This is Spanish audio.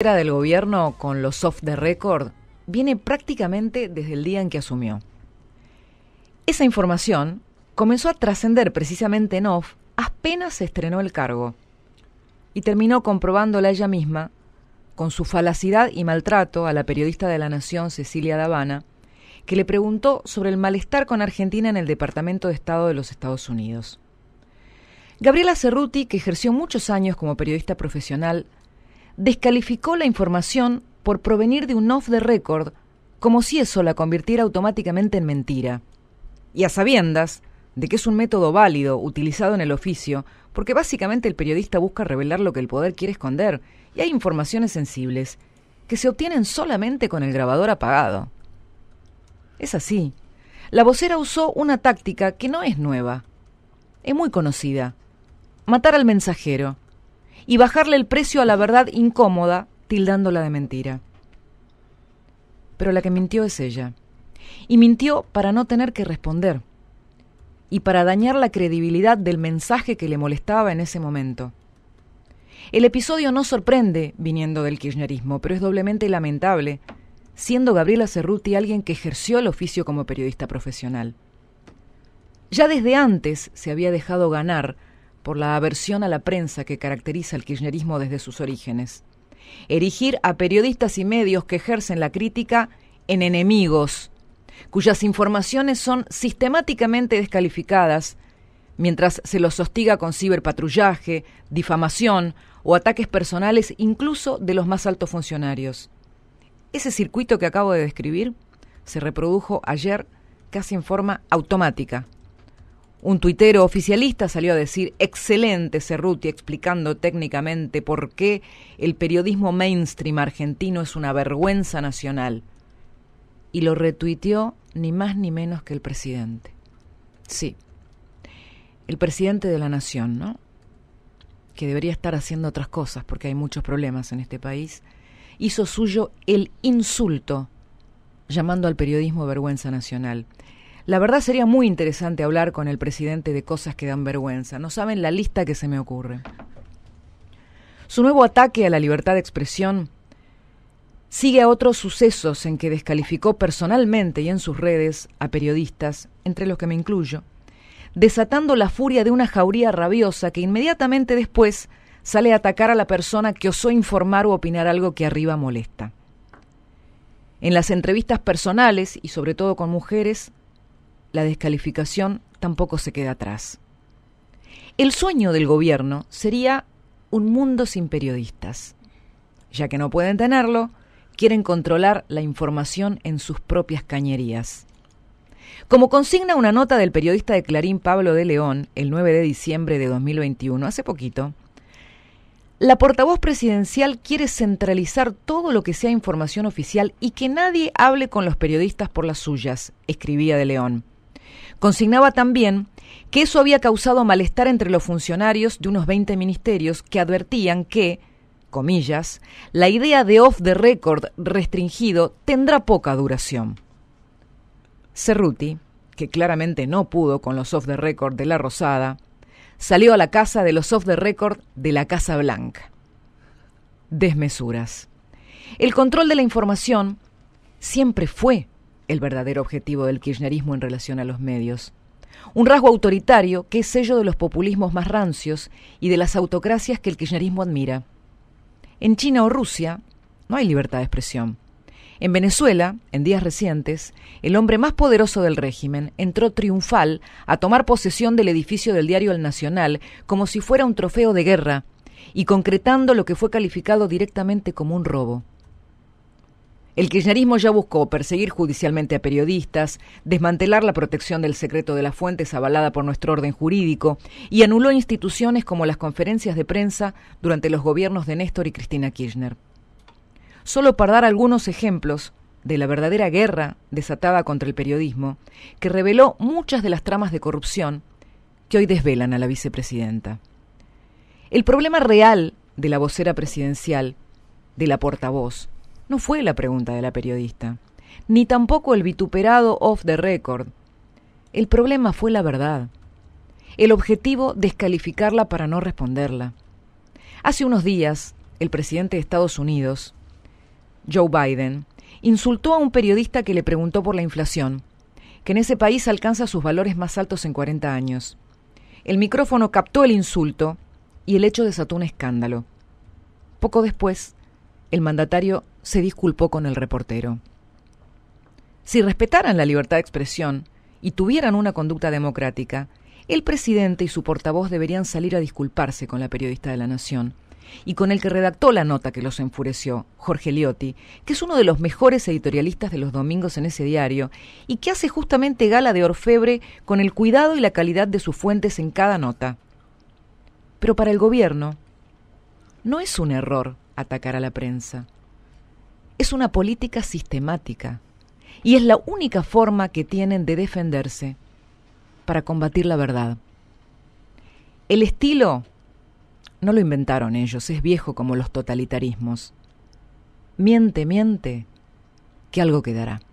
del gobierno con los soft de récord viene prácticamente desde el día en que asumió. Esa información comenzó a trascender precisamente en off apenas se estrenó el cargo y terminó comprobándola ella misma con su falacidad y maltrato a la periodista de la Nación Cecilia Davana, que le preguntó sobre el malestar con Argentina en el Departamento de Estado de los Estados Unidos. Gabriela Cerruti, que ejerció muchos años como periodista profesional, descalificó la información por provenir de un off the record, como si eso la convirtiera automáticamente en mentira. Y a sabiendas de que es un método válido utilizado en el oficio, porque básicamente el periodista busca revelar lo que el poder quiere esconder, y hay informaciones sensibles que se obtienen solamente con el grabador apagado. Es así. La vocera usó una táctica que no es nueva, es muy conocida. Matar al mensajero y bajarle el precio a la verdad incómoda, tildándola de mentira. Pero la que mintió es ella. Y mintió para no tener que responder y para dañar la credibilidad del mensaje que le molestaba en ese momento. El episodio no sorprende viniendo del kirchnerismo, pero es doblemente lamentable, siendo Gabriela Cerruti alguien que ejerció el oficio como periodista profesional. Ya desde antes se había dejado ganar por la aversión a la prensa que caracteriza el kirchnerismo desde sus orígenes. Erigir a periodistas y medios que ejercen la crítica en enemigos, cuyas informaciones son sistemáticamente descalificadas, mientras se los hostiga con ciberpatrullaje, difamación o ataques personales incluso de los más altos funcionarios. Ese circuito que acabo de describir se reprodujo ayer casi en forma automática un tuitero oficialista salió a decir, excelente Cerruti, explicando técnicamente por qué el periodismo mainstream argentino es una vergüenza nacional. Y lo retuiteó ni más ni menos que el presidente. Sí, el presidente de la nación, ¿no? Que debería estar haciendo otras cosas porque hay muchos problemas en este país, hizo suyo el insulto llamando al periodismo vergüenza nacional. La verdad sería muy interesante hablar con el presidente de cosas que dan vergüenza. No saben la lista que se me ocurre. Su nuevo ataque a la libertad de expresión sigue a otros sucesos en que descalificó personalmente y en sus redes a periodistas, entre los que me incluyo, desatando la furia de una jauría rabiosa que inmediatamente después sale a atacar a la persona que osó informar o opinar algo que arriba molesta. En las entrevistas personales, y sobre todo con mujeres, la descalificación tampoco se queda atrás. El sueño del gobierno sería un mundo sin periodistas. Ya que no pueden tenerlo, quieren controlar la información en sus propias cañerías. Como consigna una nota del periodista de Clarín Pablo de León el 9 de diciembre de 2021, hace poquito, la portavoz presidencial quiere centralizar todo lo que sea información oficial y que nadie hable con los periodistas por las suyas, escribía de León. Consignaba también que eso había causado malestar entre los funcionarios de unos 20 ministerios que advertían que, comillas, la idea de off the record restringido tendrá poca duración. Cerruti, que claramente no pudo con los off the record de la Rosada, salió a la casa de los off the record de la Casa Blanca. Desmesuras. El control de la información siempre fue el verdadero objetivo del kirchnerismo en relación a los medios. Un rasgo autoritario que es sello de los populismos más rancios y de las autocracias que el kirchnerismo admira. En China o Rusia no hay libertad de expresión. En Venezuela, en días recientes, el hombre más poderoso del régimen entró triunfal a tomar posesión del edificio del diario El Nacional como si fuera un trofeo de guerra y concretando lo que fue calificado directamente como un robo. El kirchnerismo ya buscó perseguir judicialmente a periodistas, desmantelar la protección del secreto de las fuentes avalada por nuestro orden jurídico y anuló instituciones como las conferencias de prensa durante los gobiernos de Néstor y Cristina Kirchner. Solo para dar algunos ejemplos de la verdadera guerra desatada contra el periodismo, que reveló muchas de las tramas de corrupción que hoy desvelan a la vicepresidenta. El problema real de la vocera presidencial, de la portavoz, no fue la pregunta de la periodista, ni tampoco el vituperado off the record. El problema fue la verdad. El objetivo, descalificarla para no responderla. Hace unos días, el presidente de Estados Unidos, Joe Biden, insultó a un periodista que le preguntó por la inflación, que en ese país alcanza sus valores más altos en 40 años. El micrófono captó el insulto y el hecho desató un escándalo. Poco después, el mandatario se disculpó con el reportero. Si respetaran la libertad de expresión y tuvieran una conducta democrática, el presidente y su portavoz deberían salir a disculparse con la periodista de la Nación y con el que redactó la nota que los enfureció, Jorge Liotti, que es uno de los mejores editorialistas de los domingos en ese diario y que hace justamente gala de orfebre con el cuidado y la calidad de sus fuentes en cada nota. Pero para el gobierno, no es un error atacar a la prensa es una política sistemática y es la única forma que tienen de defenderse para combatir la verdad. El estilo no lo inventaron ellos, es viejo como los totalitarismos. Miente, miente, que algo quedará.